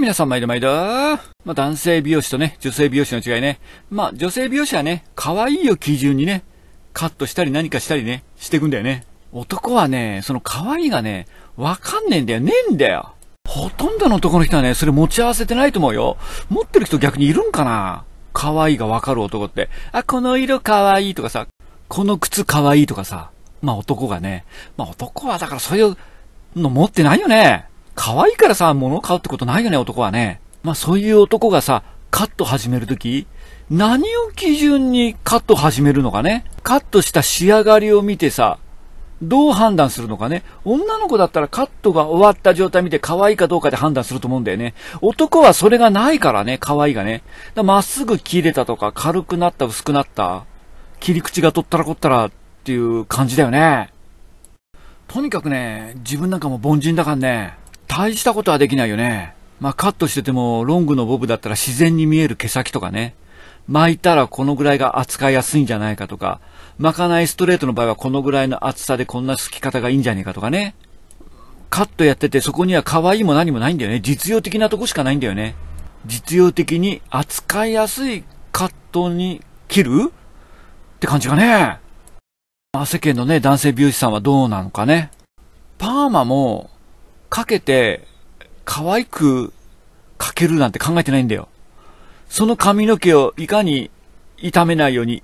皆さん毎度毎度。まあ、男性美容師とね、女性美容師の違いね。まあ、女性美容師はね、可愛いを基準にね、カットしたり何かしたりね、していくんだよね。男はね、その可愛いがね、わかんねえんだよ。ねえんだよ。ほとんどの男の人はね、それ持ち合わせてないと思うよ。持ってる人逆にいるんかな可愛いがわかる男って。あ、この色可愛いとかさ、この靴可愛いとかさ。まあ男がね、まあ男はだからそういうの持ってないよね。可愛いからさ、物を買うってことないよね、男はね。まあそういう男がさ、カット始めるとき、何を基準にカット始めるのかね。カットした仕上がりを見てさ、どう判断するのかね。女の子だったらカットが終わった状態見て可愛いかどうかで判断すると思うんだよね。男はそれがないからね、可愛いがね。まっすぐ切れたとか、軽くなった、薄くなった、切り口がとったらこったらっていう感じだよね。とにかくね、自分なんかも凡人だからね。大したことはできないよね。まあ、カットしてても、ロングのボブだったら自然に見える毛先とかね。巻いたらこのぐらいが扱いやすいんじゃないかとか、巻かないストレートの場合はこのぐらいの厚さでこんな透き方がいいんじゃねえかとかね。カットやっててそこには可愛いも何もないんだよね。実用的なとこしかないんだよね。実用的に扱いやすいカットに切るって感じがね。まあ、世間のね、男性美容師さんはどうなのかね。パーマもかけて、可愛くかけるなんて考えてないんだよ。その髪の毛をいかに傷めないように、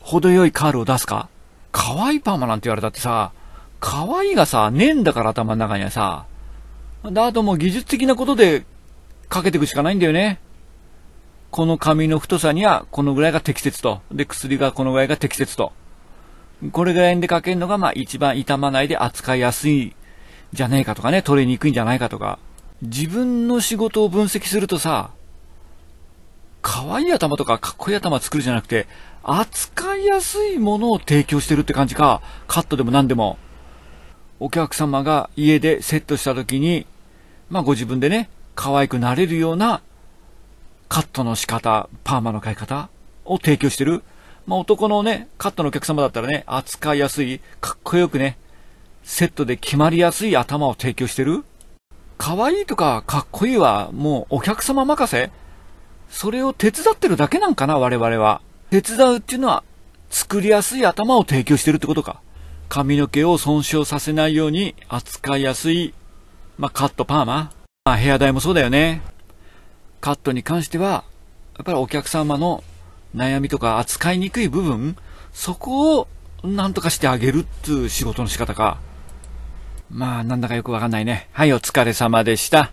程よいカールを出すか可愛いパーマなんて言われたってさ、可愛いがさ、ねえんだから頭の中にはさ。だともう技術的なことでかけていくしかないんだよね。この髪の太さにはこのぐらいが適切と。で、薬がこのぐらいが適切と。これぐらいでかけるのが、まあ一番傷まないで扱いやすいじゃねえかとかね、取れにくいんじゃないかとか。自分の仕事を分析するとさ、可愛い頭とかかっこいい頭作るじゃなくて、扱いやすいものを提供してるって感じか。カットでも何でも。お客様が家でセットした時に、まあご自分でね、可愛くなれるようなカットの仕方、パーマの買い方を提供してる。まあ男のね、カットのお客様だったらね、扱いやすい、かっこよくね、セットで決まりやすい頭を提供してる可愛いとかかっこいいはもうお客様任せそれを手伝ってるだけなんかな我々は。手伝うっていうのは作りやすい頭を提供してるってことか。髪の毛を損傷させないように扱いやすい、まあ、カットパーマ。まあ、ヘア代もそうだよね。カットに関しては、やっぱりお客様の悩みとか扱いにくい部分、そこをなんとかしてあげるっていう仕事の仕方か。まあ、なんだかよくわかんないね。はい、お疲れ様でした。